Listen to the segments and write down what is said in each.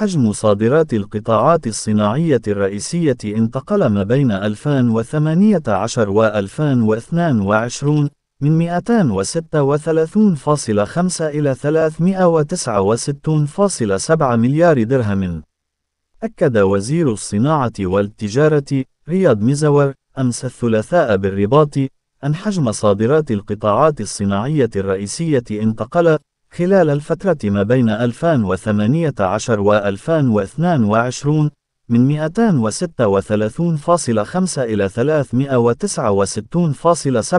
حجم صادرات القطاعات الصناعية الرئيسية انتقل ما بين 2018 و 2022 من 236.5 إلى 369.7 مليار درهم. أكد وزير الصناعة والتجارة رياض مزور أمس الثلاثاء بالرباط أن حجم صادرات القطاعات الصناعية الرئيسية انتقل خلال الفترة ما بين 2018 و 2022 من 236.5 إلى 369.7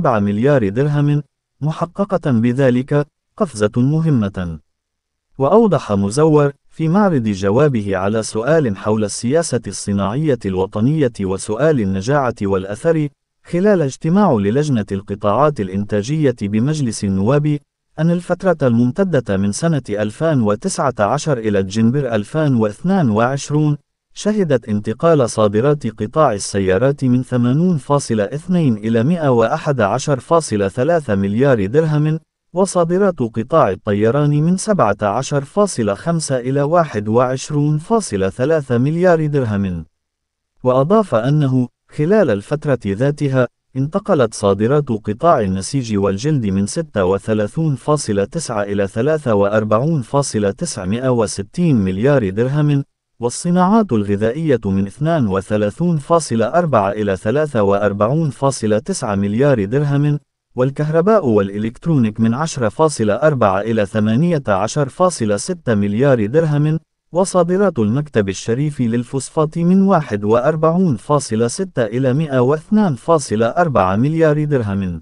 مليار درهم محققة بذلك قفزة مهمة وأوضح مزور في معرض جوابه على سؤال حول السياسة الصناعية الوطنية وسؤال النجاعة والأثر خلال اجتماع للجنة القطاعات الإنتاجية بمجلس النواب أن الفترة الممتدة من سنة 2019 إلى جنبر 2022 شهدت انتقال صادرات قطاع السيارات من 80.2 إلى 111.3 مليار درهم، وصادرات قطاع الطيران من 17.5 إلى 21.3 مليار درهم. وأضاف أنه خلال الفترة ذاتها انتقلت صادرات قطاع النسيج والجلد من 36.9 إلى 43.960 مليار درهم، والصناعات الغذائية من 32.4 إلى 43.9 مليار درهم، والكهرباء والإلكترونيك من 10.4 إلى 18.6 مليار درهم، وصادرات المكتب الشريف للفوسفات من 41.6 إلى 102.4 مليار درهم.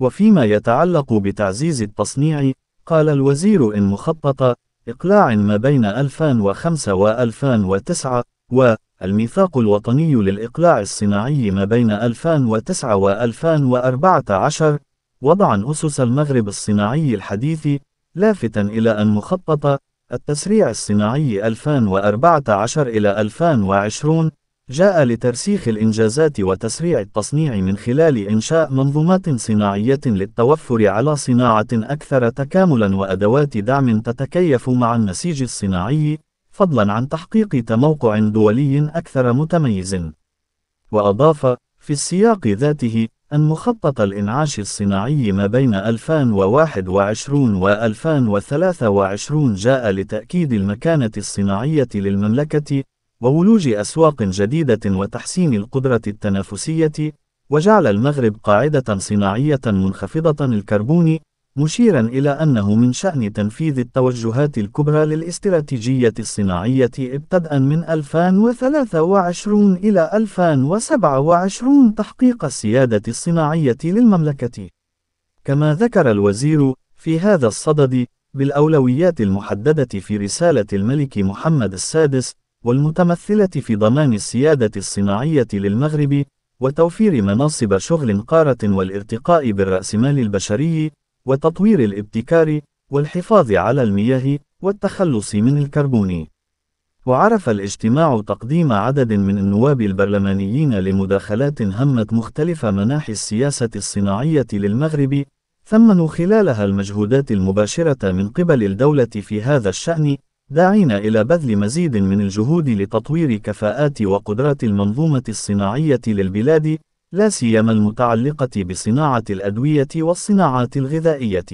وفيما يتعلق بتعزيز التصنيع، قال الوزير إن مخطط إقلاع ما بين 2005 و 2009 و الميثاق الوطني للإقلاع الصناعي ما بين 2009 و 2014 وضعا أسس المغرب الصناعي الحديث لافتا إلى أن مخطط التسريع الصناعي 2014 إلى 2020 جاء لترسيخ الإنجازات وتسريع التصنيع من خلال إنشاء منظومات صناعية للتوفر على صناعة أكثر تكاملاً وأدوات دعم تتكيف مع النسيج الصناعي، فضلاً عن تحقيق تموقع دولي أكثر متميز. وأضاف: في السياق ذاته، أن مخطط الإنعاش الصناعي ما بين 2021 و 2023 جاء لتأكيد المكانة الصناعية للمملكة وولوج أسواق جديدة وتحسين القدرة التنافسية، وجعل المغرب قاعدة صناعية منخفضة الكربون مشيرا إلى أنه من شأن تنفيذ التوجهات الكبرى للاستراتيجية الصناعية ابتدأ من 2023 إلى 2027 تحقيق السيادة الصناعية للمملكة. كما ذكر الوزير، في هذا الصدد، بالأولويات المحددة في رسالة الملك محمد السادس، والمتمثلة في ضمان السيادة الصناعية للمغرب، وتوفير مناصب شغل قارة والارتقاء بالرأسمال البشري، وتطوير الابتكار والحفاظ على المياه والتخلص من الكربون وعرف الاجتماع تقديم عدد من النواب البرلمانيين لمداخلات همت مختلف مناحي السياسة الصناعية للمغرب ثمنوا خلالها المجهودات المباشرة من قبل الدولة في هذا الشأن داعين إلى بذل مزيد من الجهود لتطوير كفاءات وقدرات المنظومة الصناعية للبلاد لا سيما المتعلقة بصناعة الأدوية والصناعات الغذائية